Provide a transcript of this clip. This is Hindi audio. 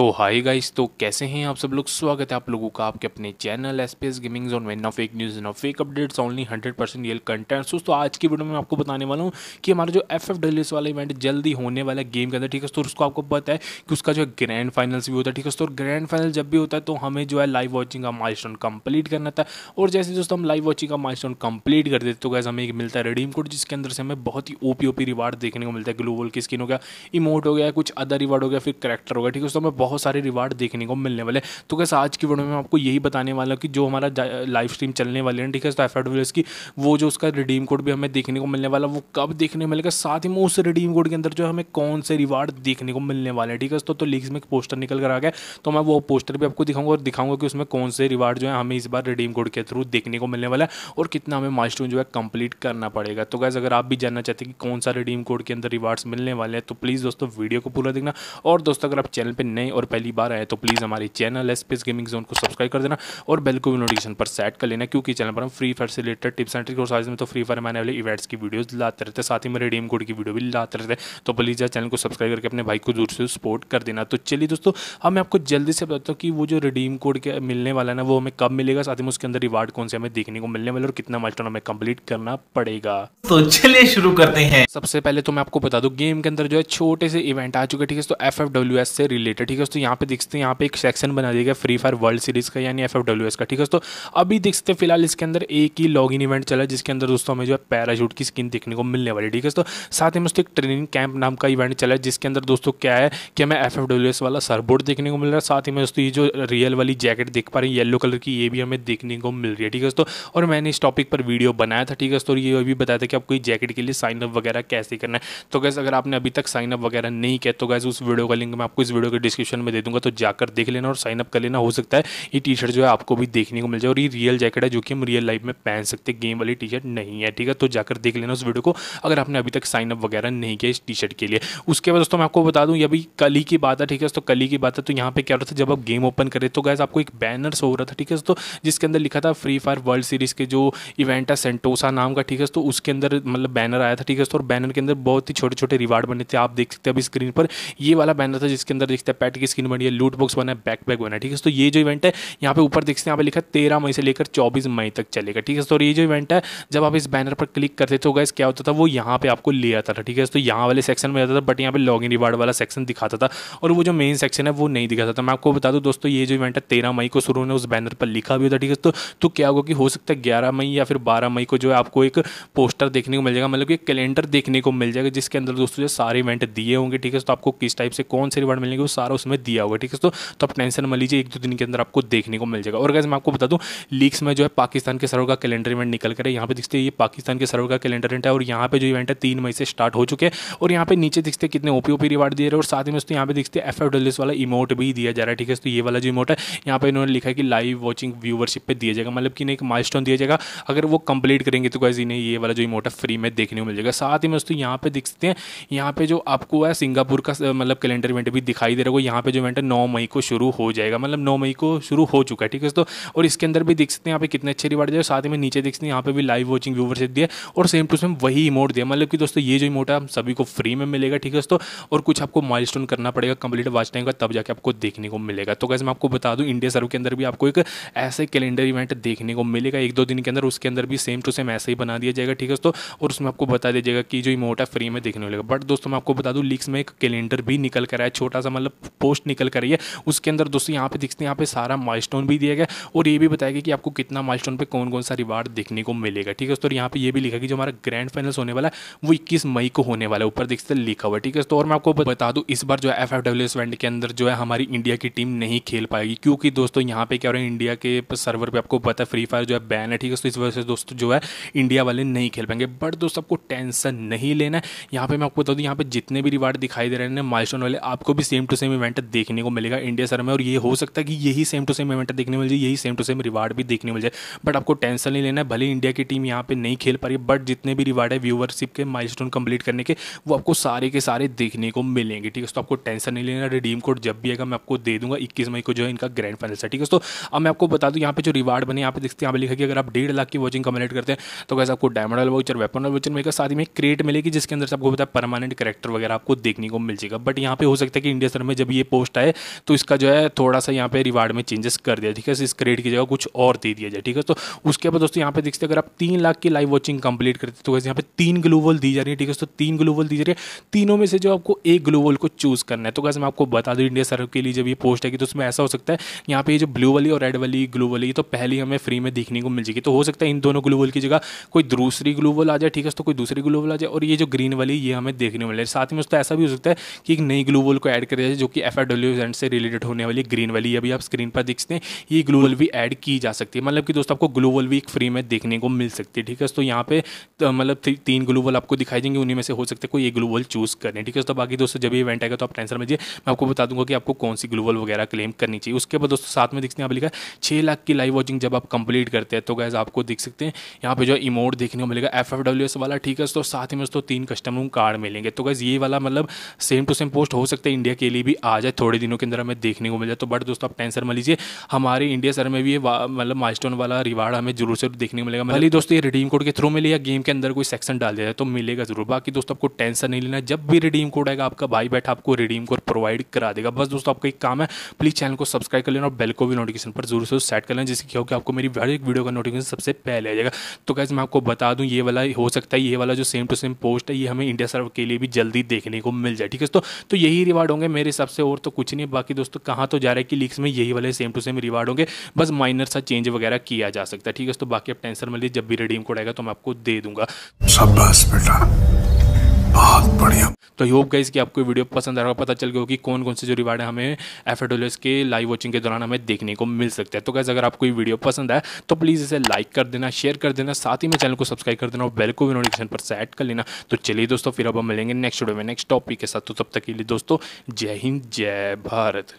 तो हाय गाइस तो कैसे हैं आप सब लोग स्वागत है आप लोगों का आपके अपने channel S P S gaming zone में ना फेक न्यूज़ ना fake updates only hundred percent real content दोस्तों आज की वीडियो में आपको बताने वाला हूँ कि हमारा जो एफ एफ डब्ल्यूस वाला इवेंट जल्दी होने वाला गेम के अंदर ठीक है तो उसको आपको पता है कि उसका जो ग्रैंड फाइनल्स भी होता है ठीक है तो ग्रैंड फाइनल जब भी होता है तो हमें जो है लाइव वॉचिंग का माइल कंप्लीट करना था और जैसे दोस्तों हम लाइव वॉचिंग का माइल कंप्लीट कर देते तो गैस हमें एक मिलता है रेडीम कोड जिसके अंदर से हमें बहुत ही ओपी ओपी रिवार्ड देखने को मिलता है ग्लोबल की स्किन हो गया इमोट हो गया कुछ अदर रिवार्ड हो गया फिर करेक्टर हो गया ठीक है दोस्तों हमें बहुत बहुत सारे रिवार्ड देखने को मिलने वाले तो कैसे आज की वीडियो में आपको यही बताने वाला कि जो हमारा लाइव स्ट्रीम चलने वाले हैं ठीक है एफ डब्ल्यू की वो जो उसका रिडीम कोड भी हमें देखने को मिलने वाला वो कब देखने मिलेगा साथ ही में उस रिडीम कोड के अंदर जो हमें कौन से रिवार्ड देखने को मिलने वाले हैं ठीक है तो, तो में एक पोस्टर निकल कर आ गया तो मैं वो पोस्टर भी आपको दिखाऊंगा और दिखाऊंगा कि उसमें कौन से रिवार्ड जो है हमें इस बार रिडीम कोड के थ्रू देखने को मिलने वाला है और कितना हमें माइलस्टोन जो है कंप्लीट करना पड़ेगा तो गैस अगर आप भी जानना चाहते हैं कि कौन सा रिडीम कोड के अंदर रिवार्ड्स मिलने वाले हैं तो प्लीज़ दोस्तों वीडियो को पूरा देखना और दोस्तों अगर आप चैनल पर नए हैं और पहली बार आए तो प्लीज़ हमारे चैनल एसपीएस गेमिंग जोन को सब्सक्राइब कर देना और बेल को भी नोटिफिकेशन पर सेट कर लेना क्योंकि चैनल पर हम फ्री फायर से रिलेटेड टिप्स एंड ट्रिक्स और साइज में तो फ्री फायर में आने वाले इवेंट्स की वीडियोज़ लाते रहते साथ ही मेरे डीम कोड की वीडियो भी लाते रहते तो प्लीज़ चैनल को सब्सक्राइब करके अपने भाई को दूर से सपोर्ट कर देना तो चलिए दोस्तों अब मैं आपको जल्दी से बताता हूँ कि वो जो रिडीम कोड के मिलने वाला है ना वो हमें कब मिलेगा साथ ही उसके अंदर रिवार्ड कौन से हमें देखने को मिलने वाले और कितना माइलस्टोन हमें कंप्लीट करना पड़ेगा तो चलिए शुरू करते हैं सबसे पहले तो मैं आपको बता दूं गेम के अंदर जो है छोटे से इवेंट आ चुके ठीक है तो एफ से रिलेटेड ठीक है दोस्तों यहाँ पे देखते हैं यहाँ पे एक सेक्शन बना दिया गया फ्री फायर वर्ल्ड सीरीज़ का यानी एफ का ठीक है दोस्तों अभी देखते हैं फिलहाल इसके अंदर एक ही लॉग इन इवेंट चला जिसके अंदर दोस्तों हमें जो है पैराशूट की स्किन देखने को मिलने वाली ठीक है दोस्तों साथ ही में एक ट्रेनिंग कैंप नाम का इवेंट चला है जिसके अंदर दोस्तों क्या है कि हमें एफ वाला सरबोर्ड देखने को मिल रहा है साथ ही में दोस्तों ये जो रियल वाली जैकेट देख पा रहे हैं येलो कलर की ये भी हमें देखने को मिल रही है ठीक है दोस्तों और मैंने इस टॉपिक पर वीडियो बनाया था ठीक है दोस्तों ये भी बताया था कि आपको जैकेट के लिए साइन अप वगैरह कैसे करना है तो कैसे अगर आपने अभी तक साइन अप वगैरह नहीं किया तो गैस उस वीडियो का लिंक मैं आपको इस वीडियो के डिस्क्रिप्शन डिस्क्रिप्शन में दे दूंगा तो जाकर देख लेना और साइन अप कर लेना हो सकता है ये टी शर्ट जो है आपको भी देखने को मिल जाए और ये रियल जैकेट है जो कि हम रियल लाइफ में पहन सकते गेम वाली टी शर्ट नहीं है ठीक है तो जाकर देख लेना उस वीडियो को अगर आपने अभी तक साइन अप वगैरह नहीं किया इस टी शर्ट के लिए उसके बाद दोस्तों मैं आपको बता दूँ ये अभी कल ही की बात है ठीक है तो कल ही की बात है तो यहाँ पे क्या होता रहा था जब आप गेम ओपन करें तो गैस आपको एक बैनर शो हो रहा था ठीक है तो जिसके अंदर लिखा था फ्री फायर वर्ल्ड सीरीज़ के जो इवेंट है सेंटोसा नाम का ठीक है तो उसके अंदर मतलब बैनर आया था ठीक है तो और बैनर के अंदर बहुत ही छोटे छोटे रिवार्ड बने थे आप देख सकते हैं अभी स्क्रीन पर ये वाला बैनर था जिसके अंदर देखते हैं पैट की स्किन बनी है लूट बॉक्स बना है बैक बैग बना है ठीक है तो ये जो इवेंट है यहाँ पे ऊपर देखते हैं यहाँ पे लिखा है तेरह मई से लेकर चौबीस मई तक चलेगा ठीक है तो ये जो इवेंट है जब आप इस बैनर पर क्लिक करते तो गैस क्या होता था वो यहाँ पे आपको ले आता था ठीक है तो यहाँ वाले सेक्शन में जाता था बट यहाँ पे लॉग इन रिवार्ड वाला सेक्शन दिखाता था और वो जो मेन सेक्शन है वो नहीं दिखाता था मैं आपको बता दूँ दोस्तों ये जो इवेंट है तेरह मई को शुरू ने उस बैनर पर लिखा भी होता ठीक है तो, तो, क्या होगा कि हो सकता है ग्यारह मई या फिर बारह मई को जो है आपको एक पोस्टर देखने को मिल जाएगा मतलब कि एक कैलेंडर देखने को मिल जाएगा जिसके अंदर दोस्तों जो सारे इवेंट दिए होंगे ठीक है तो आपको किस टाइप से कौन से रिवार्ड मिलेंगे वो सारा उसमें में दिया हुआ है ठीक है तो, तो आप टेंशन मत लीजिए एक दो दिन के अंदर आपको देखने को मिल जाएगा और गैस मैं आपको बता दूँ लीक्स में जो है पाकिस्तान के सर्वर का कैलेंडर इवेंट निकल कर यहाँ पे दिखते ये पाकिस्तान के सर्वर का कैलेंडर इवेंट है और यहाँ पे जो इवेंट है तीन मई से स्टार्ट हो चुके हैं और यहाँ पे नीचे दिखते कितने ओपी ओपी रिवार्ड दिए रहे और साथ ही में उसको यहाँ पे दिखते एफ एफ वाला इमोट भी दिया जा रहा है ठीक है तो ये वाला जो इमोट है यहाँ पर इन्होंने लिखा है कि लाइव वॉचिंग व्यूवरशिप पर दिया जाएगा मतलब कि इन्हें एक माइल दिया जाएगा अगर वो कंप्लीट करेंगे तो गैस इन्हें ये वाला जो इमोट है फ्री में देखने को मिल जाएगा साथ ही में दोस्तों यहाँ पे दिखते हैं यहाँ पे जो आपको है सिंगापुर का मतलब कैलेंडर इवेंट भी दिखाई दे रहा है यहाँ यहाँ पे जो इवेंट है नौ मई को शुरू हो जाएगा मतलब नौ मई को शुरू हो चुका है ठीक है तो और इसके अंदर भी देख सकते हैं यहाँ पे कितने अच्छे रिवार्ड दिए साथ में नीचे देख सकते हैं यहाँ पे भी लाइव वॉचिंग व्यूवर दिए और सेम टू सेम वही इमोट दिया मतलब कि दोस्तों ये जो इमोट है हम सभी को फ्री में मिलेगा ठीक है दोस्तों और कुछ आपको माइल करना पड़ेगा कंप्लीट वाच टाइम का तब जाके आपको देखने को मिलेगा तो कैसे मैं आपको बता दूँ इंडिया सर्व के अंदर भी आपको एक ऐसे कैलेंडर इवेंट देखने को मिलेगा एक दो दिन के अंदर उसके अंदर भी सेम टू सेम ऐसे ही बना दिया जाएगा ठीक है दोस्तों और उसमें आपको बता दिया जाएगा कि जो इमोट है फ्री में देखने को मिलेगा बट दोस्तों मैं आपको बता दूँ लीक्स में एक कैलेंडर भी निकल कर आया छोटा सा मतलब कॉस्ट निकल कर रही है उसके अंदर दोस्तों यहाँ पे दिखते हैं यहाँ पे सारा माइल भी दिया गया और ये भी बताया गया कि आपको कितना माइल पे कौन कौन सा रिवार्ड देखने को मिलेगा ठीक है दोस्तों यहाँ पे ये भी लिखा कि जो हमारा ग्रैंड फाइनल्स होने वाला है वो इक्कीस मई को होने वाला है ऊपर दिखते लिखा हुआ ठीक है दोस्तों और मैं आपको बता दूँ इस बार जो है एफ एफ डब्ल्यू इवेंट के अंदर जो है हमारी इंडिया की टीम नहीं खेल पाएगी क्योंकि दोस्तों यहाँ पे क्या हो रहा है इंडिया के सर्वर पर आपको पता है फ्री फायर जो है बैन है ठीक है तो इस वजह से दोस्तों जो है इंडिया वाले नहीं खेल पाएंगे बट दोस्तों आपको टेंशन नहीं लेना है यहाँ पे मैं आपको बता दूँ यहाँ पे जितने भी रिवार्ड दिखाई दे रहे हैं माइल वाले आपको भी same to same event event देखने को मिलेगा इंडिया सर में और ये हो सकता है कि यही सेम टू सेम इवेंट देखने मिल जाए यही सेम टू सेम रिवार्ड भी देखने मिल जाए बट आपको टेंशन नहीं लेना है भले इंडिया की टीम यहाँ पर नहीं खेल पा रही बट जितने भी रिवार्ड है व्यूवरशिप के माइल स्टोन करने के वो आपको सारे के सारे देखने को मिलेंगे ठीक है तो आपको टेंशन नहीं लेना रिडीम कोड जब भी आएगा मैं आपको दे दूंगा इक्कीस मई को जो है इनका ग्रैंड फाइनल ठीक है तो अब मैं आपको बता दूँ यहाँ पर जो रिवार्ड बने यहाँ पे देखते हैं यहाँ लिखा कि अगर आप डेढ़ लाख की वॉचिंग कम्प्लीट करते हैं तो कैसे आपको डायमंड वॉचर वेपन वॉचर मिलेगा साथ में क्रिएट मिलेगी जिसके अंदर से आपको पता है परमानेंट करेक्टर वगैरह आपको देखने को मिल जाएगा बट यहाँ पे हो सकता है कि इंडिया सर में जब ये ये पोस्ट आए तो इसका जो है थोड़ा सा यहाँ पे रिवार्ड में चेंजेस कर दिया ठीक है इस क्रेडिट की जगह कुछ और दे दिया जाए ठीक है तो उसके बाद दोस्तों यहाँ पे देखते अगर आप तीन लाख की लाइव वॉचिंग कंप्लीट करते तो यहाँ पे तीन ग्लोबल दी जा रही है ठीक है तो तीन ग्लोबल दी जा रही है तीनों में से जो आपको एक ग्लोबल को चूज़ करना है तो कैसे मैं आपको बता दूँ इंडिया सर्व के लिए जब ये पोस्ट है तो उसमें ऐसा हो सकता है यहाँ पे जो ब्लू वाली और रेड वाली ग्लू वाली तो पहली हमें फ्री में देखने को मिल जाएगी तो हो सकता है इन दोनों ग्लोबल की जगह कोई दूसरी ग्लोबल आ जाए ठीक है तो कोई दूसरी ग्लोबल आ जाए और ये जो ग्रीन वाली ये हमें देखने को मिले साथ में उसका ऐसा भी हो सकता है कि एक नई ग्लोबल को ऐड जाए जो कि एफ से रिलेटेड होने वाली ग्रीन वाली अभी आप स्क्रीन पर देखते हैं ये ग्लू भी ऐड की जा सकती है मतलब कि दोस्तों आपको ग्लोवल भी एक फ्री में देखने को मिल सकती है ठीक है तो यहाँ पे तो मतलब तीन ग्लू आपको दिखाई देंगे उन्हीं में से हो सकते हैं कोई एक ग्लू चूज़ करें ठीक है तो बाकी दोस्तों जब इवेंट आएगा तो आप टेंशन लीजिए मैं आपको बता दूंगा कि आपको कौन सी ग्लू वगैरह क्लेम करनी चाहिए उसके बाद दोस्तों साथ में देखते हैं आप लिखा छह लाख की लाइव वॉचिंग जब आप कंप्लीट करते हैं तो गैस आपको देख सकते हैं यहाँ पे जो इमोट देखने को मिलेगा एफ एफ डब्ल्यू एस वाला ठीक है तो साथ ही में दोस्तों तीन कस्टम रूम कार्ड मिलेंगे तो गैस ये वाला मतलब सेम टू सेम पोस्ट हो सकता है इंडिया के लिए भी आ आ जाए थोड़े दिनों के अंदर हमें देखने को मिल जाए तो बट दोस्तों आप टेंशन मान लीजिए हमारे इंडिया सर में भी ये मतलब माइस्टोन वाला रिवार्ड हमें जरूर से देखने को मिलेगा भले दोस्तों ये रिडीम कोड के थ्रू मिले या गेम के अंदर कोई सेक्शन डाल दिया तो मिलेगा जरूर बाकी दोस्तों आपको टेंशन नहीं लेना जब भी रिडीम कोड आएगा आपका भाई बैठा आपको रिडीम कोड प्रोवाइड करा देगा बस दोस्तों आपका एक काम है प्लीज़ चैनल को सब्सक्राइब कर लेना और बेल को भी नोटिफिकेशन पर जरूर से सेट कर लेना जिससे क्या होगा आपको मेरी हर एक वीडियो का नोटिफिकेशन सबसे पहले आ जाएगा तो कैसे मैं आपको बता दूँ ये वाला हो सकता है ये वाला जो सेम टू सेम पोस्ट है ये हमें इंडिया सर्व के लिए भी जल्दी देखने को मिल जाए ठीक है तो यही रिवार्ड होंगे मेरे हिसाब से और तो कुछ नहीं बाकी दोस्तों कहाँ तो जा रहा है कि लीक्स में यही वाले सेम टू सेम रिवार्ड होंगे बस माइनर सा चेंज वगैरह किया जा सकता है ठीक है तो बाकी आप टेंशन मत जब भी रिडीम कोड आएगा तो मैं आपको दे दूंगा बेटा बहुत बढ़िया तो होप गाइज कि आपको वीडियो पसंद आ रहा पता चल गया कि कौन कौन से जो रिवार्ड हमें एफ के लाइव वॉचिंग के दौरान हमें देखने को मिल सकते हैं तो गाइज अगर आपको ये वीडियो पसंद आए तो प्लीज़ इसे लाइक कर देना शेयर कर देना साथ ही में चैनल को सब्सक्राइब कर देना और बेल को भी नोटिफिकेशन पर सेट कर लेना तो चलिए दोस्तों फिर अब हम मिलेंगे नेक्स्ट वीडियो में नेक्स्ट टॉपिक के साथ तो तब तक के लिए दोस्तों जय हिंद जय भारत